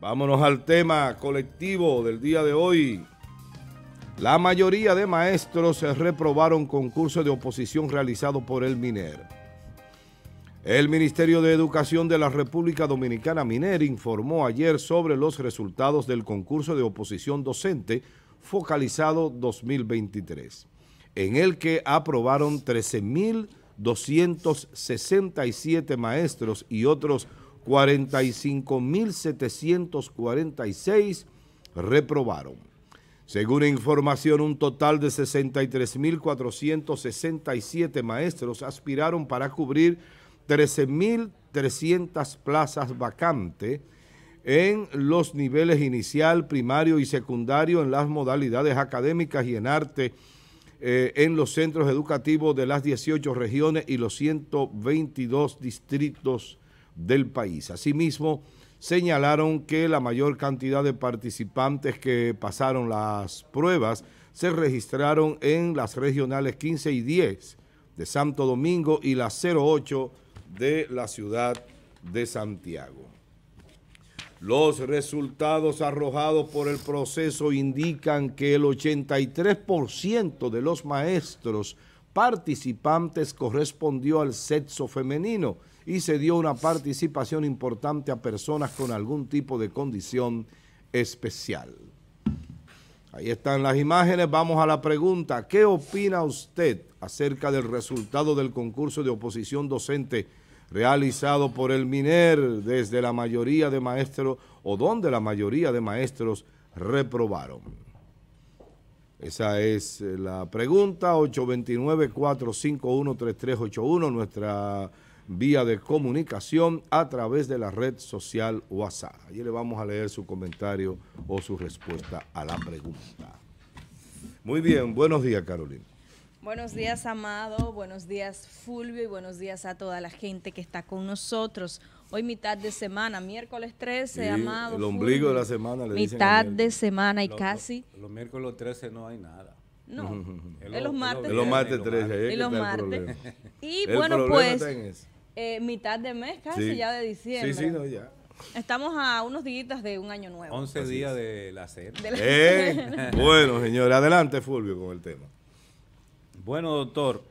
Vámonos al tema colectivo del día de hoy. La mayoría de maestros reprobaron concurso de oposición realizado por el MINER. El Ministerio de Educación de la República Dominicana MINER informó ayer sobre los resultados del concurso de oposición docente focalizado 2023, en el que aprobaron 13.267 maestros y otros 45.746 reprobaron. Según información, un total de 63.467 maestros aspiraron para cubrir 13.300 plazas vacantes en los niveles inicial, primario y secundario en las modalidades académicas y en arte eh, en los centros educativos de las 18 regiones y los 122 distritos del país. Asimismo, señalaron que la mayor cantidad de participantes que pasaron las pruebas se registraron en las regionales 15 y 10 de Santo Domingo y la 08 de la ciudad de Santiago. Los resultados arrojados por el proceso indican que el 83% de los maestros participantes correspondió al sexo femenino, y se dio una participación importante a personas con algún tipo de condición especial. Ahí están las imágenes, vamos a la pregunta. ¿Qué opina usted acerca del resultado del concurso de oposición docente realizado por el MINER desde la mayoría de maestros o donde la mayoría de maestros reprobaron? Esa es eh, la pregunta, 829-451-3381, nuestra vía de comunicación a través de la red social WhatsApp. Allí le vamos a leer su comentario o su respuesta a la pregunta. Muy bien, buenos días Carolina. Buenos días Amado, buenos días Fulvio y buenos días a toda la gente que está con nosotros. Hoy mitad de semana, miércoles 13, Amado. El ombligo de la semana. Le mitad de semana y casi. Los, miércoles 13 no hay nada. No, en los martes. En los martes 13. Y bueno, pues, eh, mitad de mes casi, ya de diciembre. Sí, sí, no, ya. Estamos a unos días de un año nuevo. 11 días de la eh, bueno, señor, adelante Fulvio con el tema. Bueno, doctor,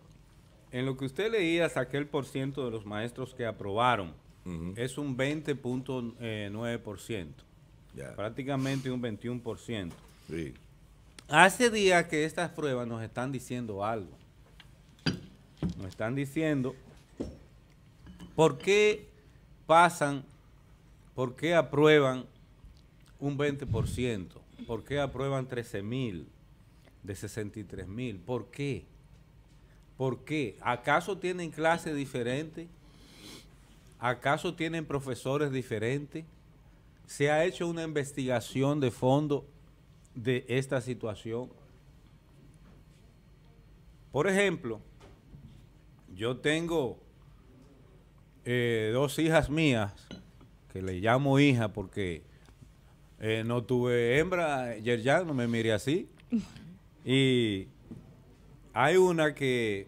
en lo que usted leía, saqué el por ciento de los maestros que aprobaron. Es un 20.9%. ciento Prácticamente un 21%. Sí. Hace días que estas pruebas nos están diciendo algo. Nos están diciendo ¿Por qué pasan, por qué aprueban un 20%? ¿Por qué aprueban 13 mil de 63 mil? ¿Por qué? ¿Por qué? ¿Acaso tienen clases diferentes? ¿Acaso tienen profesores diferentes? ¿Se ha hecho una investigación de fondo de esta situación? Por ejemplo, yo tengo eh, dos hijas mías, que le llamo hija porque eh, no tuve hembra, Yerjan, no me mire así. Y hay una que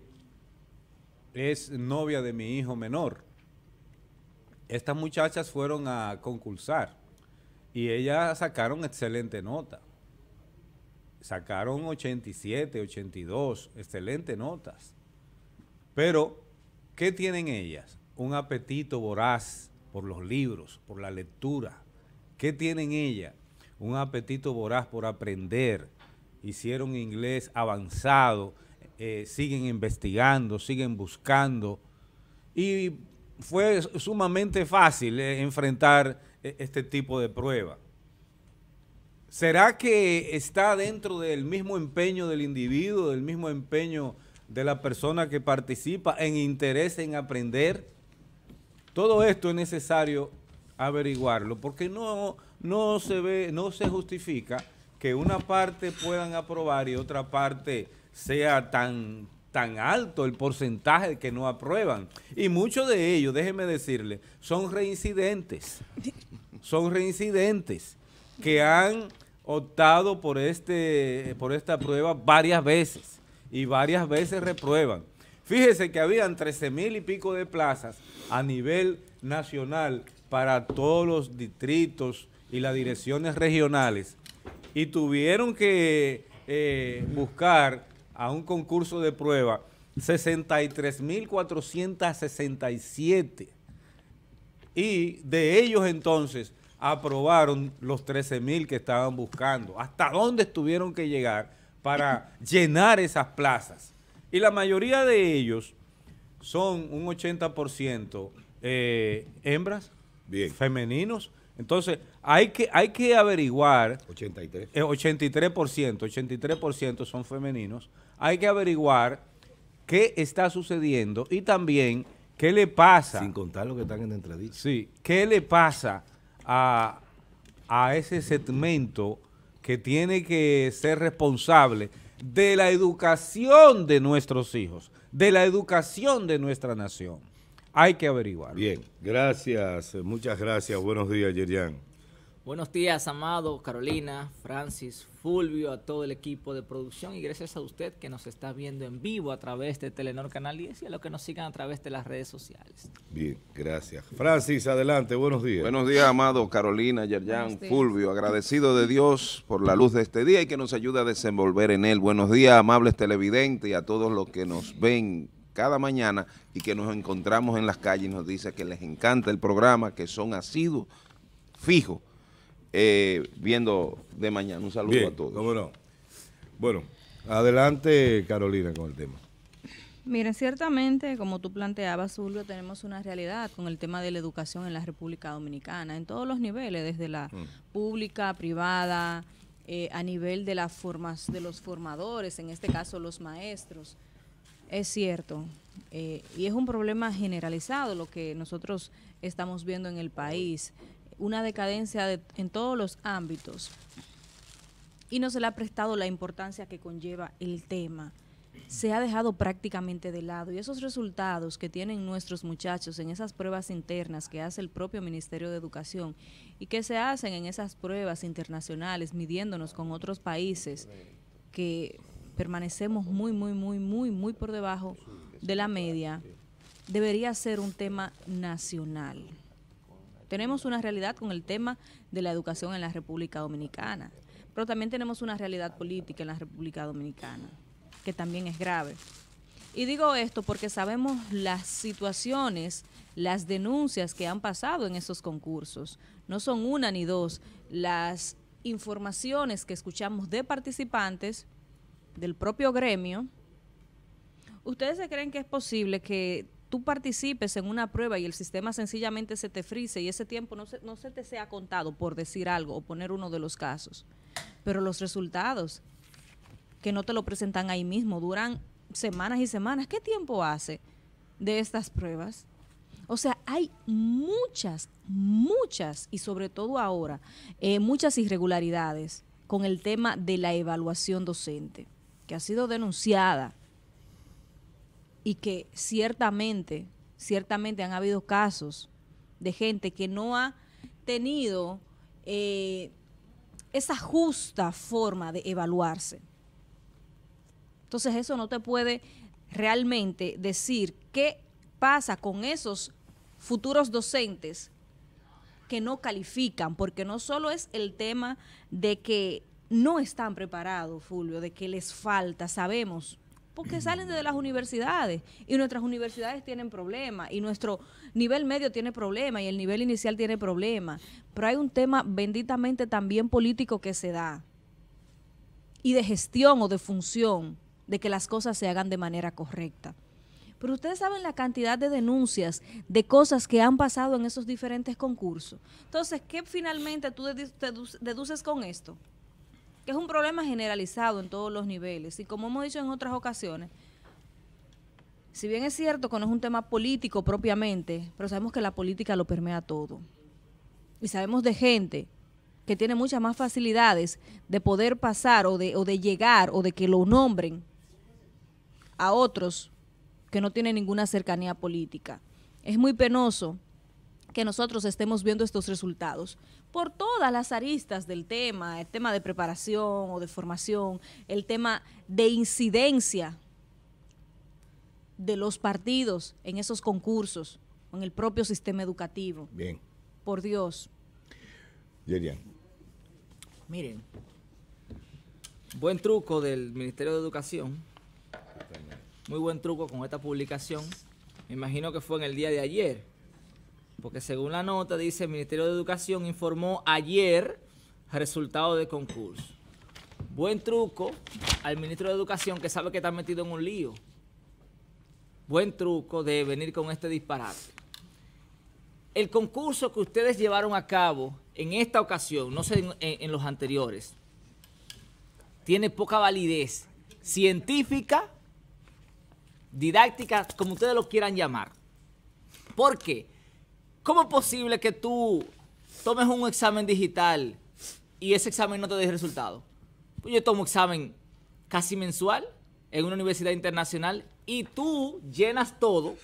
es novia de mi hijo menor. Estas muchachas fueron a concursar y ellas sacaron excelente nota. Sacaron 87, 82, excelentes notas. Pero, ¿qué tienen ellas? un apetito voraz por los libros, por la lectura. ¿Qué tienen ella? Un apetito voraz por aprender. Hicieron inglés avanzado, eh, eh, siguen investigando, siguen buscando. Y fue sumamente fácil eh, enfrentar este tipo de prueba. ¿Será que está dentro del mismo empeño del individuo, del mismo empeño de la persona que participa en interés en aprender? Todo esto es necesario averiguarlo porque no, no, se ve, no se justifica que una parte puedan aprobar y otra parte sea tan, tan alto el porcentaje que no aprueban. Y muchos de ellos, déjenme decirle, son reincidentes. Son reincidentes que han optado por, este, por esta prueba varias veces y varias veces reprueban. Fíjese que habían 13 mil y pico de plazas a nivel nacional para todos los distritos y las direcciones regionales y tuvieron que eh, buscar a un concurso de prueba 63.467 y de ellos entonces aprobaron los 13 mil que estaban buscando. ¿Hasta dónde tuvieron que llegar para llenar esas plazas? Y la mayoría de ellos son un 80% eh, hembras, femeninos. Entonces, hay que, hay que averiguar... 83. 83%, 83% son femeninos. Hay que averiguar qué está sucediendo y también qué le pasa... Sin contar lo que están en entredicho. Sí, qué le pasa a, a ese segmento que tiene que ser responsable de la educación de nuestros hijos, de la educación de nuestra nación. Hay que averiguarlo. Bien, gracias, muchas gracias. Buenos días, Yerian. Buenos días, Amado, Carolina, Francis, Fulvio, a todo el equipo de producción y gracias a usted que nos está viendo en vivo a través de Telenor Canal 10 y a los que nos sigan a través de las redes sociales. Bien, gracias. Francis, adelante, buenos días. Buenos días, amado Carolina, Yerjan, Fulvio, agradecido de Dios por la luz de este día y que nos ayuda a desenvolver en él. Buenos días, amables televidentes y a todos los que nos ven cada mañana y que nos encontramos en las calles y nos dice que les encanta el programa, que son asiduos, fijos eh, viendo de mañana. Un saludo a todos. Bueno, adelante Carolina con el tema. Miren, ciertamente, como tú planteabas, Julio, tenemos una realidad con el tema de la educación en la República Dominicana, en todos los niveles, desde la mm. pública, privada, eh, a nivel de, las formas, de los formadores, en este caso los maestros. Es cierto, eh, y es un problema generalizado lo que nosotros estamos viendo en el país una decadencia en todos los ámbitos y no se le ha prestado la importancia que conlleva el tema. Se ha dejado prácticamente de lado y esos resultados que tienen nuestros muchachos en esas pruebas internas que hace el propio Ministerio de Educación y que se hacen en esas pruebas internacionales midiéndonos con otros países que permanecemos muy, muy, muy, muy, muy por debajo de la media, debería ser un tema nacional. Tenemos una realidad con el tema de la educación en la República Dominicana, pero también tenemos una realidad política en la República Dominicana, que también es grave. Y digo esto porque sabemos las situaciones, las denuncias que han pasado en esos concursos. No son una ni dos las informaciones que escuchamos de participantes del propio gremio. ¿Ustedes se creen que es posible que tú participes en una prueba y el sistema sencillamente se te frise y ese tiempo no se, no se te sea contado por decir algo o poner uno de los casos. Pero los resultados, que no te lo presentan ahí mismo, duran semanas y semanas. ¿Qué tiempo hace de estas pruebas? O sea, hay muchas, muchas, y sobre todo ahora, eh, muchas irregularidades con el tema de la evaluación docente, que ha sido denunciada y que ciertamente, ciertamente han habido casos de gente que no ha tenido eh, esa justa forma de evaluarse. Entonces eso no te puede realmente decir qué pasa con esos futuros docentes que no califican, porque no solo es el tema de que no están preparados, Fulvio, de que les falta, sabemos, porque salen de las universidades y nuestras universidades tienen problemas y nuestro nivel medio tiene problemas y el nivel inicial tiene problemas. Pero hay un tema benditamente también político que se da y de gestión o de función de que las cosas se hagan de manera correcta. Pero ustedes saben la cantidad de denuncias de cosas que han pasado en esos diferentes concursos. Entonces, ¿qué finalmente tú deduces con esto? que es un problema generalizado en todos los niveles. Y como hemos dicho en otras ocasiones, si bien es cierto que no es un tema político propiamente, pero sabemos que la política lo permea todo. Y sabemos de gente que tiene muchas más facilidades de poder pasar o de, o de llegar o de que lo nombren a otros que no tienen ninguna cercanía política. Es muy penoso que nosotros estemos viendo estos resultados. Por todas las aristas del tema, el tema de preparación o de formación, el tema de incidencia de los partidos en esos concursos, en el propio sistema educativo. Bien. Por Dios. Miren, buen truco del Ministerio de Educación. Muy buen truco con esta publicación. Me imagino que fue en el día de ayer porque según la nota dice, el Ministerio de Educación informó ayer resultado de concurso. Buen truco al ministro de Educación que sabe que está metido en un lío. Buen truco de venir con este disparate. El concurso que ustedes llevaron a cabo en esta ocasión, no sé en, en los anteriores, tiene poca validez científica, didáctica, como ustedes lo quieran llamar. ¿Por qué? ¿Cómo es posible que tú tomes un examen digital y ese examen no te dé resultado? Pues yo tomo examen casi mensual en una universidad internacional y tú llenas todo,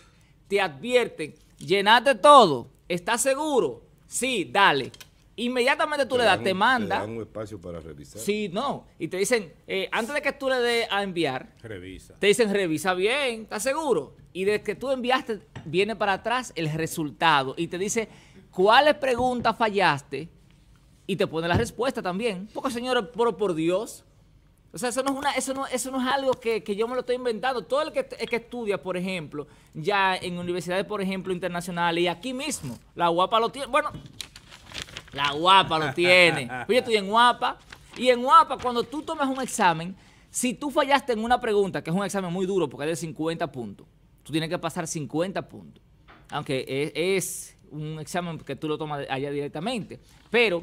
te advierten, llenate todo, ¿estás seguro? Sí, dale inmediatamente tú le das, te manda. Te dan un espacio para revisar. Sí, no. Y te dicen, eh, antes de que tú le des a enviar, revisa. Te dicen, revisa bien, ¿estás seguro? Y desde que tú enviaste, viene para atrás el resultado y te dice cuáles preguntas fallaste y te pone la respuesta también. Porque, señores, por, por Dios. O sea, eso no es, una, eso no, eso no es algo que, yo me lo estoy inventando. Todo el que, que estudia, por ejemplo, ya en universidades, por ejemplo, internacionales y aquí mismo, la guapa lo tiene. Bueno, la guapa lo tiene. Oye, yo en guapa. Y en guapa, cuando tú tomas un examen, si tú fallaste en una pregunta, que es un examen muy duro porque es de 50 puntos, tú tienes que pasar 50 puntos. Aunque e, es, un examen que tú lo tomas allá directamente. Pero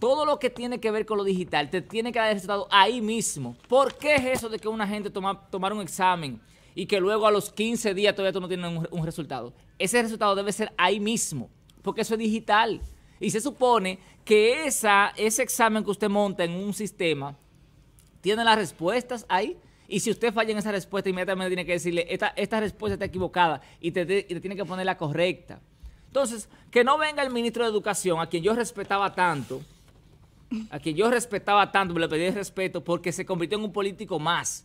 todo lo que tiene que ver con lo digital te tiene que dar el resultado ahí mismo. ¿Por qué es eso de que una gente toma, tomar un examen y que luego a los 15 días todavía tú no tienes un, un resultado? Ese resultado debe ser ahí mismo, porque eso es digital. Y se supone que esa, ese examen que usted monta en un sistema tiene las respuestas ahí. Y si usted falla en esa respuesta, inmediatamente tiene que decirle, esta, esta respuesta está equivocada y te, tiene que poner la correcta. Entonces, que no venga el ministro de Educación, a quien yo respetaba tanto, a quien yo respetaba tanto, le pedí respeto, porque se convirtió en un político más,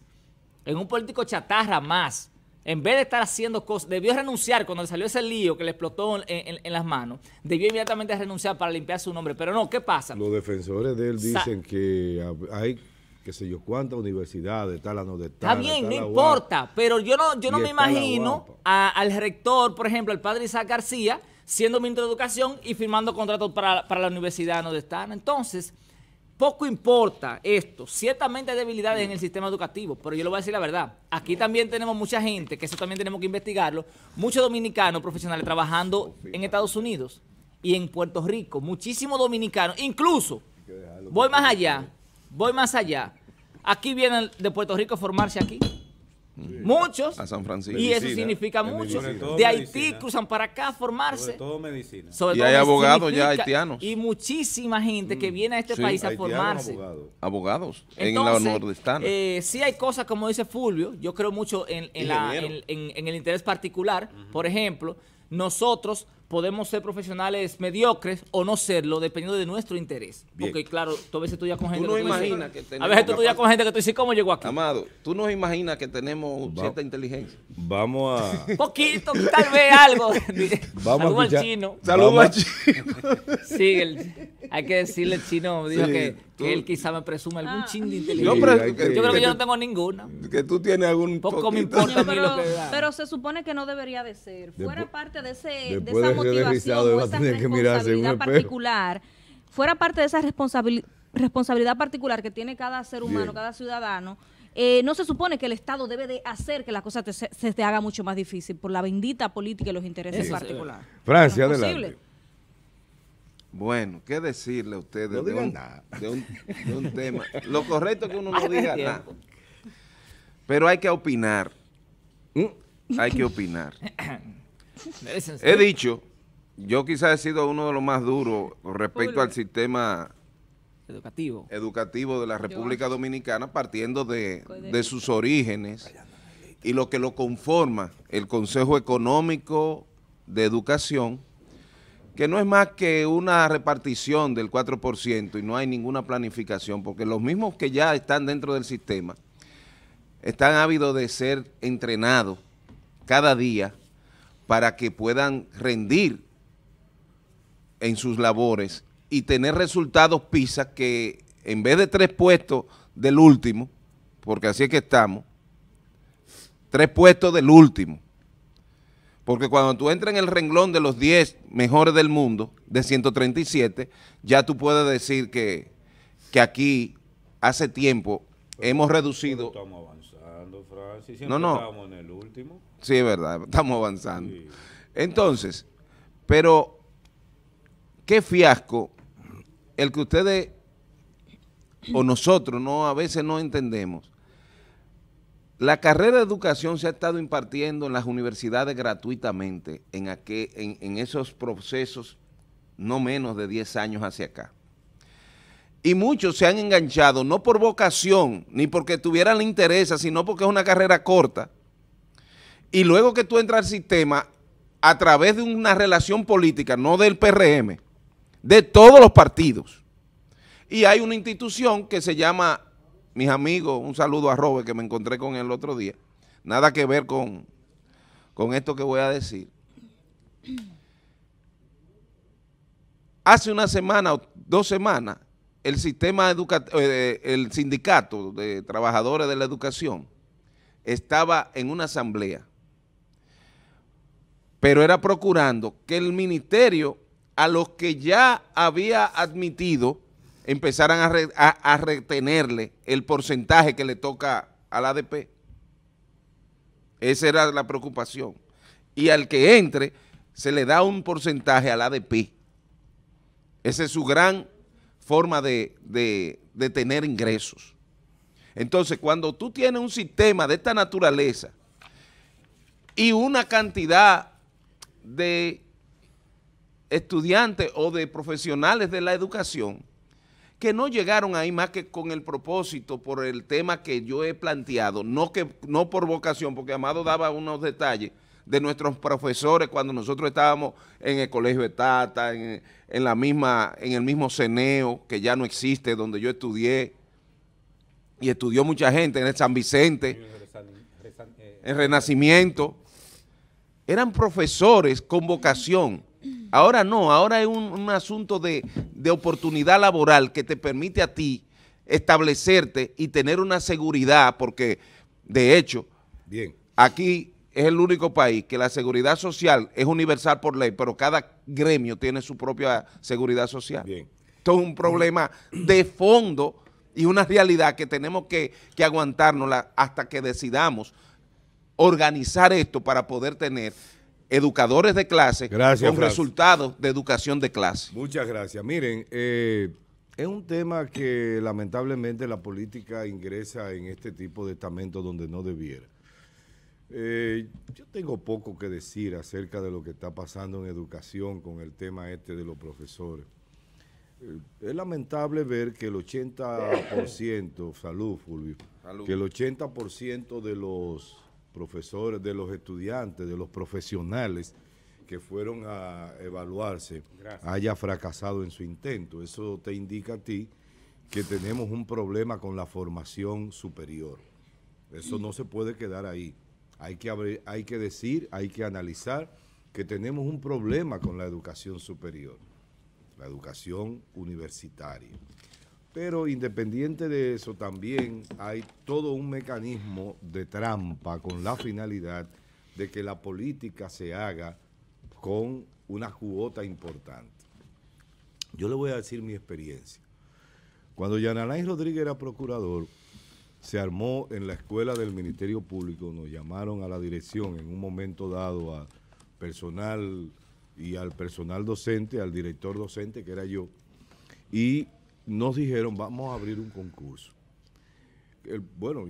en un político chatarra más en vez de estar haciendo cosas, debió renunciar cuando le salió ese lío que le explotó en, las manos, debió inmediatamente renunciar para limpiar su nombre. Pero no, ¿qué pasa? Los defensores de él dicen que hay qué sé yo cuántas universidades, tal, no de tal. Está bien, no importa, pero yo no, yo no me imagino al rector, por ejemplo, al padre Isaac García, siendo ministro de Educación y firmando contratos para, para la universidad no de estar. Entonces poco importa esto. Ciertamente hay debilidades en el sistema educativo, pero yo le voy a decir la verdad. Aquí también tenemos mucha gente, que eso también tenemos que investigarlo, muchos dominicanos profesionales trabajando en Estados Unidos y en Puerto Rico, muchísimos dominicanos, incluso, voy más allá, voy más allá. Aquí vienen de Puerto Rico a formarse aquí. Muchos. A San Francisco. Y eso significa mucho. De Haití cruzan para acá a formarse. Sobre todo medicina. y hay abogados ya haitianos. Y muchísima gente que mm. viene a este país a formarse. Abogados. en la nordestana. Eh, sí hay cosas, como dice Fulvio, yo creo mucho en, el interés particular. Por ejemplo, nosotros podemos ser profesionales mediocres o no serlo, dependiendo de nuestro interés. Porque, claro, tú a veces estudias con gente tú no A veces tú estudias con gente que tú dices, ¿cómo llegó aquí? Amado, tú no imaginas que tenemos cierta inteligencia. Vamos a... Poquito, tal vez algo. Saludos al chino. Saludos al chino. sí, hay que decirle al chino, dijo que que él quizá me presume algún ah. ching de inteligencia. yo, creo que, yo no tengo ninguna. Que tú tienes algún poco me pero, se supone que no debería de ser. Fuera parte de, ese, de esa motivación de esa responsabilidad particular, fuera parte de esa responsabilidad responsabilidad particular que tiene cada ser humano, cada ciudadano, eh, no se supone que el Estado debe de hacer que las cosas te, se te haga mucho más difícil por la bendita política y los intereses particulares. Francia, no bueno, ¿qué decirle a ustedes de, un, de, un, tema? Lo correcto es que uno no diga nada. Pero hay que opinar. ¿Mm? Hay que opinar. He dicho, yo quizás he sido uno de los más duros respecto al sistema educativo, de la República Dominicana, partiendo de sus orígenes y lo que lo conforma el Consejo Económico de Educación, que no es más que una repartición del 4% y no hay ninguna planificación, porque los mismos que ya están dentro del sistema están ávidos de ser entrenados cada día para que puedan rendir en sus labores y tener resultados PISA que en vez de tres puestos del último, porque así es que estamos, tres puestos del último, porque cuando tú entras en el renglón de los 10 mejores del mundo, de 137, ya tú puedes decir que, aquí hace tiempo hemos reducido... Estamos avanzando, Francis. No, no. Estamos en el último. Sí, es verdad, estamos avanzando. Entonces, pero qué fiasco el que ustedes o nosotros no a veces no entendemos la carrera de educación se ha estado impartiendo en las universidades gratuitamente en, en, esos procesos no menos de 10 años hacia acá. Y muchos se han enganchado, no por vocación, ni porque tuvieran interés, sino porque es una carrera corta. Y luego que tú entras al sistema, a través de una relación política, no del PRM, de todos los partidos. Y hay una institución que se llama mis amigos, un saludo a Robert que me encontré con él el otro día. Nada que ver con, con esto que voy a decir. Hace una semana o dos semanas, el sistema eh, el sindicato de trabajadores de la educación estaba en una asamblea, pero era procurando que el ministerio a los que ya había admitido empezaran a, retenerle el porcentaje que le toca al ADP. Esa era la preocupación. Y al que entre, se le da un porcentaje al ADP. Esa es su gran forma de tener ingresos. Entonces, cuando tú tienes un sistema de esta naturaleza y una cantidad de estudiantes o de profesionales de la educación que no llegaron ahí más que con el propósito, por el tema que yo he planteado, no, que, no por vocación, porque Amado daba unos detalles de nuestros profesores cuando nosotros estábamos en el colegio de Tata, en, la misma, en el mismo Ceneo, que ya no existe, donde yo estudié, y estudió mucha gente en el San Vicente, en eh, Renacimiento, eran profesores con vocación Ahora no, ahora es un, asunto de, oportunidad laboral que te permite a ti establecerte y tener una seguridad, porque de hecho, Bien. aquí es el único país que la seguridad social es universal por ley, pero cada gremio tiene su propia seguridad social. Esto es un problema de fondo y una realidad que tenemos que, aguantarnos hasta que decidamos organizar esto para poder tener educadores de clase con resultados de educación de clase. Muchas gracias. Miren, eh, es un tema que lamentablemente la política ingresa en este tipo de estamentos donde no debiera. Eh, yo tengo poco que decir acerca de lo que está pasando en educación con el tema este de los profesores. Eh, es lamentable ver que el 80%, salud Fulvio, salud. que el 80% de los profesores, de los estudiantes, de los profesionales que fueron a evaluarse haya fracasado en su intento. Eso te indica a ti que tenemos un problema con la formación superior. Eso no se puede quedar ahí. Hay que, hay que decir, hay que analizar que tenemos un problema con la educación superior, la educación universitaria. Pero independiente de eso, también hay todo un mecanismo de trampa con la finalidad de que la política se haga con una cuota importante. Yo le voy a decir mi experiencia. Cuando Yananay Rodríguez era procurador, se armó en la escuela del Ministerio Público, nos llamaron a la dirección en un momento dado a personal y al personal docente, al director docente que era yo, y nos dijeron, vamos a abrir un concurso. bueno,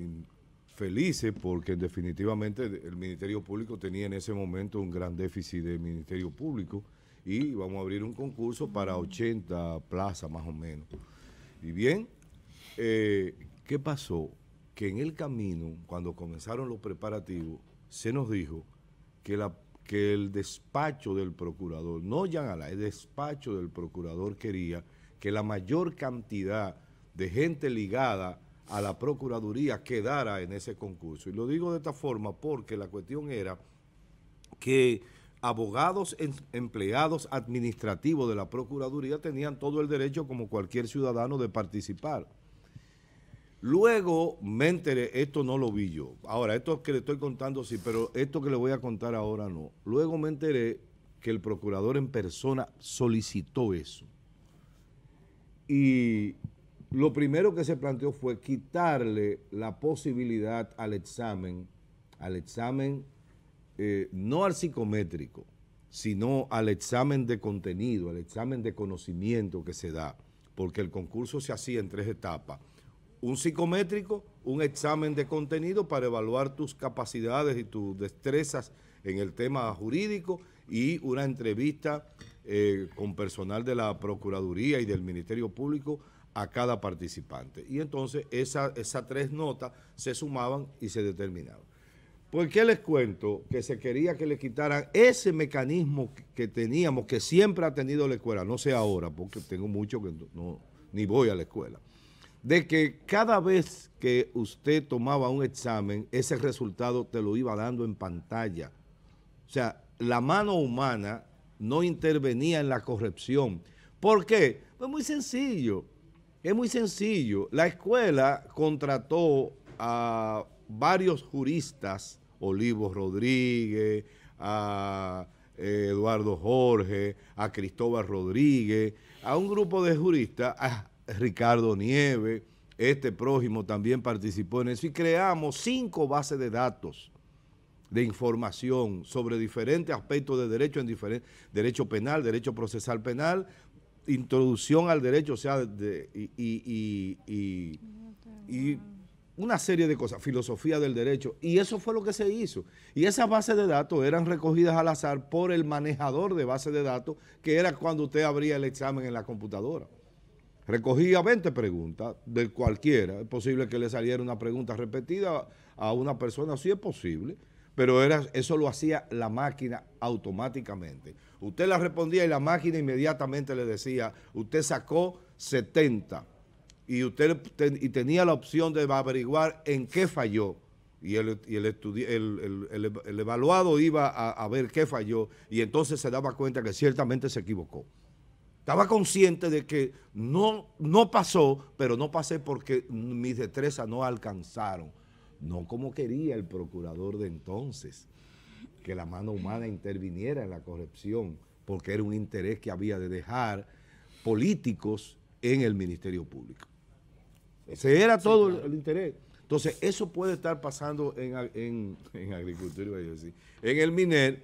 felices porque definitivamente el Ministerio Público tenía en ese momento un gran déficit de Ministerio Público y vamos a abrir un concurso para 80 plazas más o menos. Y bien, eh, ¿qué pasó? Que en el camino, cuando comenzaron los preparativos, se nos dijo que, la, que el despacho del procurador, no Yanala, el despacho del procurador quería que la mayor cantidad de gente ligada a la Procuraduría quedara en ese concurso. Y lo digo de esta forma porque la cuestión era que abogados em, empleados administrativos de la Procuraduría tenían todo el derecho como cualquier ciudadano de participar. Luego me enteré, esto no lo vi yo. Ahora, esto que le estoy contando sí, pero esto que le voy a contar ahora no. Luego me enteré que el procurador en persona solicitó eso. Y lo primero que se planteó fue quitarle la posibilidad al examen, al examen eh, no al psicométrico, sino al examen de contenido, al examen de conocimiento que se da, porque el concurso se hacía en tres etapas. Un psicométrico, un examen de contenido para evaluar tus capacidades y tus destrezas en el tema jurídico y una entrevista eh, con personal de la Procuraduría y del Ministerio Público a cada participante. Y entonces esas tres notas se sumaban y se determinaban. ¿Por qué les cuento que se quería que le quitaran ese mecanismo que teníamos, que siempre ha tenido la escuela? No sé ahora, porque tengo mucho que ni voy a la escuela. De que cada vez que usted tomaba un examen, ese resultado te lo iba dando en pantalla o sea, la mano humana no intervenía en la corrupción. ¿Por qué? Pues muy sencillo, es muy sencillo. La escuela contrató a varios juristas, Olivos Rodríguez, a eh, Eduardo Jorge, a Cristóbal Rodríguez, a un grupo de juristas, a Ricardo Nieves, este prójimo también participó en eso y creamos cinco bases de datos de información sobre diferentes aspectos de derecho, en diferente, derecho penal, derecho procesal penal, introducción al derecho, o sea, de, y, y, una serie de cosas, filosofía del derecho, y eso fue lo que se hizo. Y esas bases de datos eran recogidas al azar por el manejador de bases de datos, que era cuando usted abría el examen en la computadora. Recogía 20 preguntas de cualquiera, es posible que le saliera una pregunta repetida a una persona, si es posible, pero era, eso lo hacía la máquina automáticamente. Usted la respondía y la máquina inmediatamente le decía, usted sacó 70 y usted tenía la opción de averiguar en qué falló. Y, el, evaluado iba a, ver qué falló y entonces se daba cuenta que ciertamente se equivocó. Estaba consciente de que no, no pasó, pero no pasé porque mis destrezas no alcanzaron no como quería el procurador de entonces, que la mano humana interviniera en la corrupción, porque era un interés que había de dejar políticos en el Ministerio Público. Ese era todo el, interés. Entonces, eso puede estar pasando en, agricultura, en el MINER,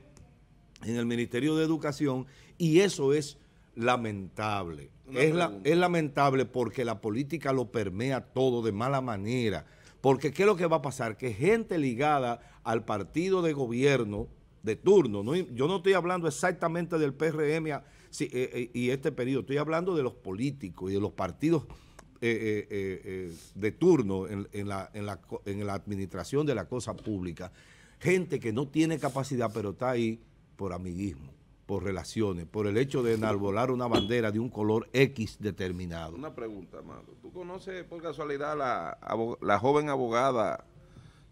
en el Ministerio de Educación, y eso es lamentable. es, lamentable porque la política lo permea todo de mala manera. Porque ¿qué es lo que va a pasar? Que gente ligada al partido de gobierno de turno, yo no estoy hablando exactamente del PRM eh, eh, y este periodo, estoy hablando de los políticos y de los partidos eh, de turno en, la, en la administración de la cosa pública. Gente que no tiene capacidad pero está ahí por amiguismo por relaciones, por el hecho de enarbolar una bandera de un color X determinado. Una pregunta, Amado. ¿Tú conoces por casualidad la, la joven abogada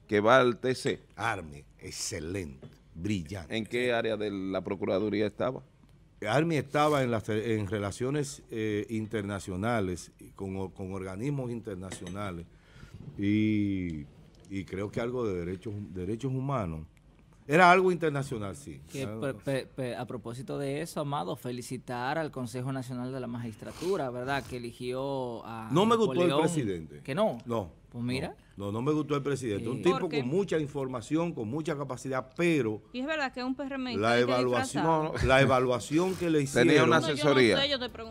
que va al TC? Arme, excelente, brillante. ¿En qué área de la Procuraduría estaba? Army estaba en, las, relaciones eh, internacionales, con, organismos internacionales y, y, creo que algo de derechos, derechos humanos. Era algo internacional, sí. a propósito de eso, Amado, felicitar al Consejo Nacional de la Magistratura, ¿verdad? Que eligió a. No me gustó el presidente. ¿Que no? No. Pues mira. No, no, me gustó el presidente. Un tipo con mucha información, con mucha capacidad, pero. Y es verdad que es un PRM. La evaluación, la evaluación que le hicieron. Tenía una asesoría.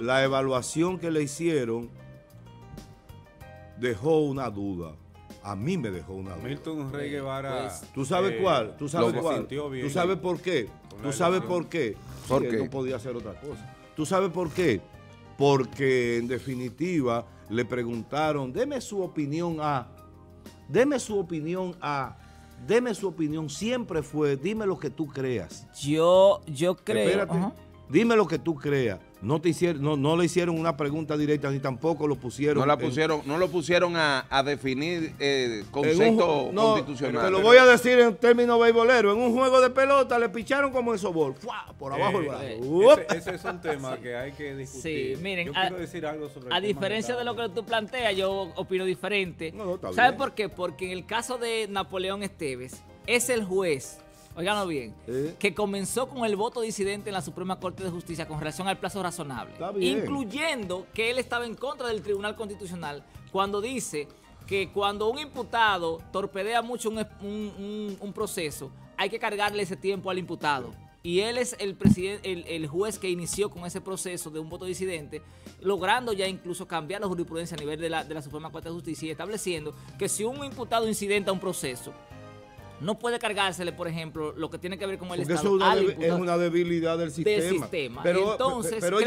la evaluación que le hicieron dejó una duda a mí me dejó una duda. Milton Rey pues, Guevara. Pues, eh, ¿Tú sabes cuál? ¿Tú sabes cuál? ¿Tú sabes por qué? ¿Tú sabes por qué? Porque no podía hacer otra cosa. ¿Tú sabes por qué? Porque en definitiva le preguntaron, deme su opinión a, deme su opinión a, deme su opinión, siempre fue, dime lo que tú creas. Yo, yo creo. Espérate, dime lo que tú creas. No te hicieron, no, no le hicieron una pregunta directa ni tampoco lo pusieron. No la pusieron, no lo pusieron a, definir eh, concepto constitucional. Te lo voy a decir en términos beisbolero. En un juego de pelota le picharon como en sobor por eh, abajo el eh, ese, ese, es un tema que hay que discutir. yo a, quiero decir algo sobre A diferencia de lo que tú planteas, yo opino diferente. ¿Sabes por qué? Porque en el caso de Napoleón Esteves, es el juez Óiganlo bien. Que comenzó con el voto disidente en la Suprema Corte de Justicia con relación al plazo razonable. Incluyendo que él estaba en contra del Tribunal Constitucional cuando dice que cuando un imputado torpedea mucho un, proceso, hay que cargarle ese tiempo al imputado y él es el, presidente, el, juez que inició con ese proceso de un voto disidente, logrando ya incluso cambiar la jurisprudencia a nivel de la, de la Suprema Corte de Justicia y estableciendo que si un imputado incidenta un proceso, no puede cargársele, por ejemplo, lo que tiene que ver con el Estado. es una debilidad del sistema. Entonces, oye,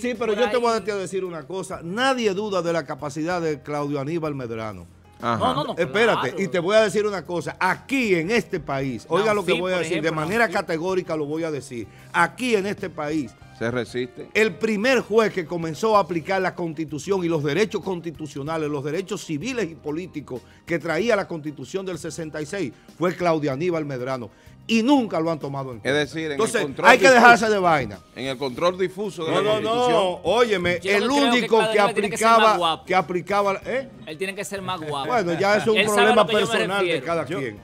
Sí, pero yo te voy a decir una cosa. Nadie duda de la capacidad de Claudio Aníbal Medrano. No, no, no. Espérate, y te voy a decir una cosa. Aquí en este país, oiga lo que voy a decir, de manera categórica lo voy a decir. Aquí en este país, el primer juez que comenzó a aplicar la constitución y los derechos constitucionales, los derechos civiles y políticos que traía la constitución del 66 fue Claudia Aníbal Medrano y nunca lo han tomado en cuenta. Es decir, Entonces, el control hay que dejarse de vaina. En el control difuso de la la No, no, no. Óyeme, el único que, aplicaba, que, aplicaba, ¿eh? Él tiene que ser más guapo. Bueno, ya es un problema personal de cada quien.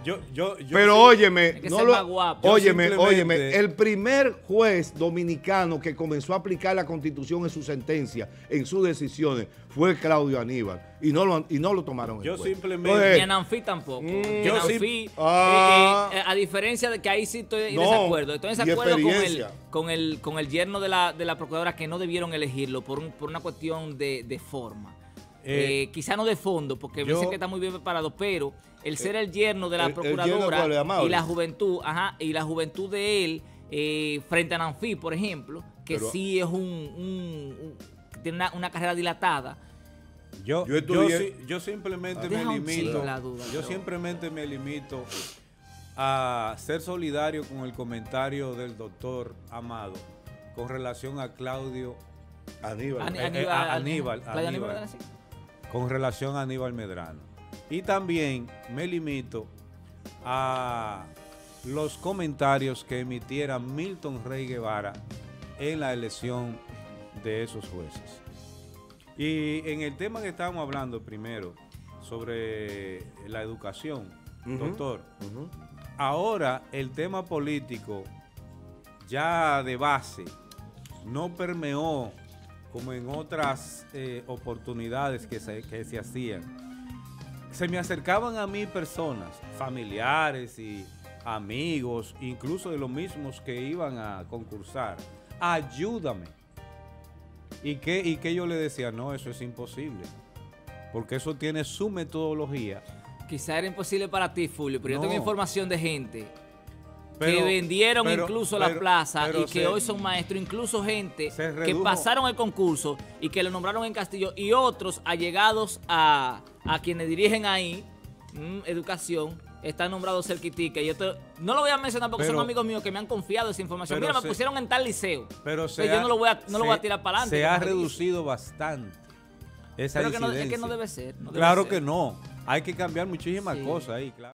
Pero óyeme, no lo, óyeme, óyeme, el primer juez dominicano que comenzó a aplicar la Constitución en su sentencia, en sus decisiones, fue Claudio Aníbal y no lo, y no lo tomaron yo en simplemente mm. Ni a tampoco yo sí, eh, eh, ah. eh, a diferencia de que ahí sí estoy en desacuerdo estoy en desacuerdo con el, con el yerno de la, de la procuradora que no debieron elegirlo por, por una cuestión de, forma quizá no de fondo, porque yo, dicen que está muy bien preparado, pero el ser el yerno de la procuradora y la juventud, ajá, y la juventud de él frente a Nanfi, por ejemplo, que sí es un, un, tiene una carrera dilatada, yo, yo, simplemente me limito. yo simplemente me limito a ser solidario con el comentario del doctor Amado con relación a Claudio Aníbal. Eh, eh, Aníbal con relación a Aníbal Medrano. Y también me limito a los comentarios que emitiera Milton Rey Guevara en la elección de esos jueces. Y en el tema que estábamos hablando primero, sobre la educación, doctor, ahora el tema político ya de base no permeó como en otras eh, oportunidades que se hacían. Se me acercaban a mí personas, familiares y amigos, incluso de los mismos que iban a concursar. Ayúdame ¿Y que, y yo le decía, no, eso es imposible. Porque eso tiene su metodología. Quizá era imposible para ti, Fulvio, pero yo tengo información de gente que vendieron incluso la plaza y que hoy son maestros, incluso gente que pasaron el concurso y que lo nombraron en Castillo y otros allegados a, quienes dirigen ahí mm, educación está nombrado Cerquitica Y no lo voy a mencionar porque son amigos míos que me han confiado esa información. Mira, me pusieron en tal liceo. Pero yo no lo voy a, tirar para adelante. Se ha reducido bastante esa pero es que no debe ser. claro que no. Hay que cambiar muchísimas cosas ahí, claro.